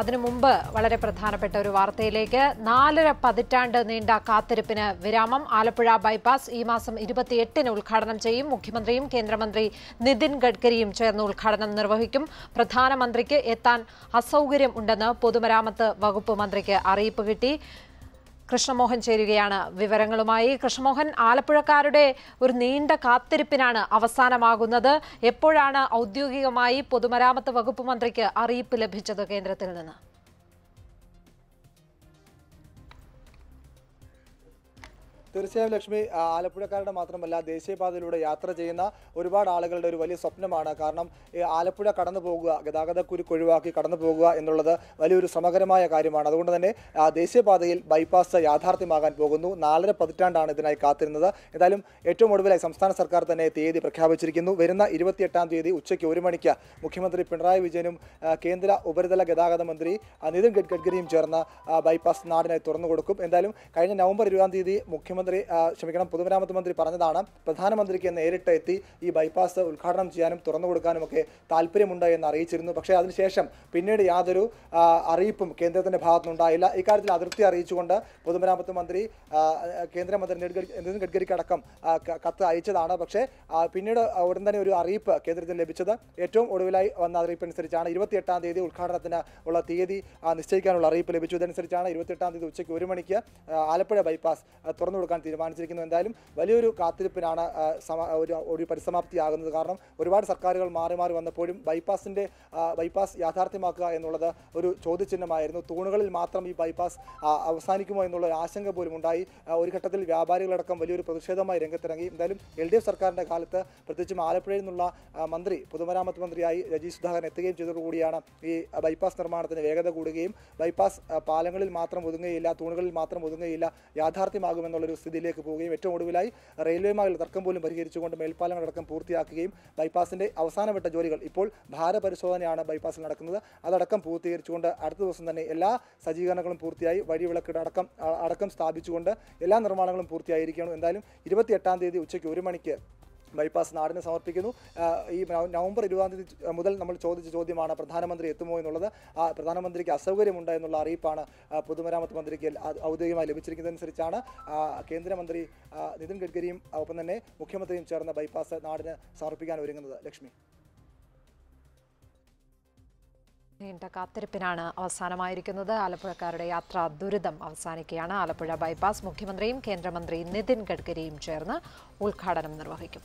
അതിനു മുമ്പ് വളരെ പ്രധാനപ്പെട്ട ഒരു വാർത്തയിലേക്ക് നാലര പതിറ്റാണ്ട് നീണ്ട കാത്തിരിപ്പിന് വിരാമം ആലപ്പുഴ ബൈപ്പാസ് ഈ മാസം ഇരുപത്തിയെട്ടിന് ഉദ്ഘാടനം ചെയ്യും മുഖ്യമന്ത്രിയും കേന്ദ്രമന്ത്രി നിതിൻ ഗഡ്കരിയും ചേർന്ന് ഉദ്ഘാടനം നിർവഹിക്കും പ്രധാനമന്ത്രിക്ക് എത്താൻ അസൗകര്യം ഉണ്ടെന്ന് പൊതുമരാമത്ത് വകുപ്പ് മന്ത്രിക്ക് അറിയിപ്പ് കിട്ടി കൃഷ്ണമോഹൻ ചേരുകയാണ് വിവരങ്ങളുമായി കൃഷ്ണമോഹൻ ആലപ്പുഴക്കാരുടെ ഒരു നീണ്ട കാത്തിരിപ്പിനാണ് അവസാനമാകുന്നത് എപ്പോഴാണ് ഔദ്യോഗികമായി പൊതുമരാമത്ത് വകുപ്പ് മന്ത്രിക്ക് അറിയിപ്പ് ലഭിച്ചത് കേന്ദ്രത്തിൽ നിന്ന് തീർച്ചയായും ലക്ഷ്മി ആലപ്പുഴക്കാരുടെ മാത്രമല്ല ദേശീയപാതയിലൂടെ യാത്ര ചെയ്യുന്ന ഒരുപാട് ആളുകളുടെ ഒരു വലിയ സ്വപ്നമാണ് കാരണം ആലപ്പുഴ കടന്നു പോകുക ഗതാഗത കുരുക്ക് ഒഴിവാക്കി കടന്നു പോകുക എന്നുള്ളത് വലിയൊരു സമഗ്രമായ കാര്യമാണ് അതുകൊണ്ട് തന്നെ ദേശീയപാതയിൽ ബൈപ്പാസ് യാഥാർത്ഥ്യമാകാൻ പോകുന്നു നാലര പതിറ്റാണ്ടാണ് ഇതിനായി കാത്തിരുന്നത് എന്തായാലും ഏറ്റവും ഒടുവിലായി സംസ്ഥാന സർക്കാർ തന്നെ തീയതി പ്രഖ്യാപിച്ചിരിക്കുന്നു വരുന്ന ഇരുപത്തിയെട്ടാം തീയതി ഉച്ചയ്ക്ക് ഒരു മണിക്ക് മുഖ്യമന്ത്രി പിണറായി വിജയനും കേന്ദ്ര ഉപരിതല ഗതാഗത മന്ത്രി നിതിൻ ഗഡ്കരിയും ചേർന്ന് ബൈപ്പാസ് നാടിനായി തുറന്നു കൊടുക്കും എന്തായാലും കഴിഞ്ഞ നവംബർ ഇരുപതാം തീയതി മുഖ്യമന്ത്രി മന്ത്രി ക്ഷമിക്കണം പൊതുമരാമത്ത് മന്ത്രി പറഞ്ഞതാണ് പ്രധാനമന്ത്രിക്ക് നേരിട്ട് എത്തി ഈ ബൈപ്പാസ് ഉദ്ഘാടനം ചെയ്യാനും തുറന്നു കൊടുക്കാനും ഒക്കെ താല്പര്യമുണ്ട് എന്ന് അറിയിച്ചിരുന്നു പക്ഷേ അതിനുശേഷം പിന്നീട് യാതൊരു അറിയിപ്പും കേന്ദ്രത്തിൻ്റെ ഭാഗത്തുനിന്നുണ്ടായില്ല ഇക്കാര്യത്തിൽ അതിർത്തി അറിയിച്ചുകൊണ്ട് പൊതുമരാമത്ത് മന്ത്രി കേന്ദ്രമന്ത്രി നിതിൻ ഗഡ്കരിക്ക് അടക്കം കത്ത് അയച്ചതാണ് പക്ഷേ പിന്നീട് ഉടൻ തന്നെ ഒരു അറിയിപ്പ് കേന്ദ്രത്തിന് ലഭിച്ചത് ഏറ്റവും ഒടുവിലായി വന്ന അറിയിപ്പ് അനുസരിച്ചാണ് ഇരുപത്തിയെട്ടാം തീയതി ഉദ്ഘാടനത്തിന് ഉള്ള തീയതി നിശ്ചയിക്കാനുള്ള അറിയിപ്പ് ലഭിച്ചു ഇതനുസരിച്ചാണ് ഇരുപത്തിയെട്ടാം തീയതി ഉച്ചയ്ക്ക് ഒരു മണിക്ക് ആലപ്പുഴ ബൈപ്പാസ് തുറന്നു കൊടുക്കാൻ തുറക്കാൻ തീരുമാനിച്ചിരിക്കുന്നു എന്തായാലും വലിയൊരു കാത്തിരിപ്പിനാണ് ഒരു ഒരു പരിസമാപ്തിയാകുന്നത് കാരണം ഒരുപാട് സർക്കാരുകൾ മാറി മാറി വന്നപ്പോഴും ബൈപ്പാസിൻ്റെ ബൈപ്പാസ് യാഥാർത്ഥ്യമാക്കുക എന്നുള്ളത് ഒരു ചോദ്യചിഹ്നമായിരുന്നു തൂണുകളിൽ മാത്രം ഈ ബൈപ്പാസ് അവസാനിക്കുമോ എന്നുള്ള ഒരു ആശങ്ക പോലും ഉണ്ടായി ഒരു ഘട്ടത്തിൽ വ്യാപാരികളടക്കം വലിയൊരു പ്രതിഷേധമായി രംഗത്തിറങ്ങി എന്തായാലും എൽ ഡി എഫ് സർക്കാരിൻ്റെ കാലത്ത് പ്രത്യേകിച്ചും ആലപ്പുഴയിൽ നിന്നുള്ള മന്ത്രി പൊതുമരാമത്ത് മന്ത്രിയായി രജീഷ് സുധാകരൻ എത്തുകയും ചെയ്തതോടുകൂടിയാണ് ഈ ബൈപ്പാസ് നിർമ്മാണത്തിന് വേഗത കൂടുകയും ബൈപ്പാസ് പാലങ്ങളിൽ മാത്രം ഒതുങ്ങുകയില്ല തൂണുകളിൽ മാത്രം ഒതുങ്ങുകയില്ല യാഥാർത്ഥ്യമാകുമെന്നുള്ളൊരു സ്ഥിതിയിലേക്ക് പോവുകയും ഏറ്റവും ഒടുവിലായി റെയിൽവേമാരിൽ തർക്കം പോലും പരിഹരിച്ചുകൊണ്ട് അടക്കം പൂർത്തിയാക്കുകയും ബൈപ്പാസിന്റെ അവസാനവട്ട ജോലികൾ ഇപ്പോൾ ഭാരപരിശോധനയാണ് ബൈപ്പാസിൽ നടക്കുന്നത് അതടക്കം പൂർത്തീകരിച്ചുകൊണ്ട് അടുത്ത ദിവസം തന്നെ എല്ലാ സജ്ജീകരണങ്ങളും പൂർത്തിയായി വഴിവിളക്കിട അടക്കം അടക്കം സ്ഥാപിച്ചുകൊണ്ട് എല്ലാ നിർമ്മാണങ്ങളും പൂർത്തിയായിരിക്കണം എന്തായാലും ഇരുപത്തിയെട്ടാം തീയതി ഉച്ചയ്ക്ക് ഒരു മണിക്ക് ബൈപ്പാസ് നാടിന് സമർപ്പിക്കുന്നു ഈ നവംബർ ഇരുപതാം തീയതി മുതൽ നമ്മൾ ചോദിച്ച ചോദ്യമാണ് പ്രധാനമന്ത്രി എത്തുമോ എന്നുള്ളത് ആ പ്രധാനമന്ത്രിക്ക് അസൗകര്യമുണ്ട് എന്നുള്ള അറിയിപ്പാണ് പൊതുമരാമത്ത് മന്ത്രിക്ക് ഔദ്യോഗികമായി ലഭിച്ചിരിക്കുന്നതനുസരിച്ചാണ് കേന്ദ്രമന്ത്രി നിതിൻ ഗഡ്കരിയും ഒപ്പം തന്നെ മുഖ്യമന്ത്രിയും ചേർന്ന് ബൈപ്പാസ് നാടിന് സമർപ്പിക്കാൻ ഒരുങ്ങുന്നത് ലക്ഷ്മി നീണ്ട കാത്തിരിപ്പിനാണ് അവസാനമായിരിക്കുന്നത് ആലപ്പുഴക്കാരുടെ യാത്രാ ദുരിതം അവസാനിക്കുകയാണ് ആലപ്പുഴ ബൈപ്പാസ് മുഖ്യമന്ത്രിയും കേന്ദ്രമന്ത്രി നിതിൻ ഗഡ്കരിയും ചേർന്ന് ഉദ്ഘാടനം നിർവഹിക്കും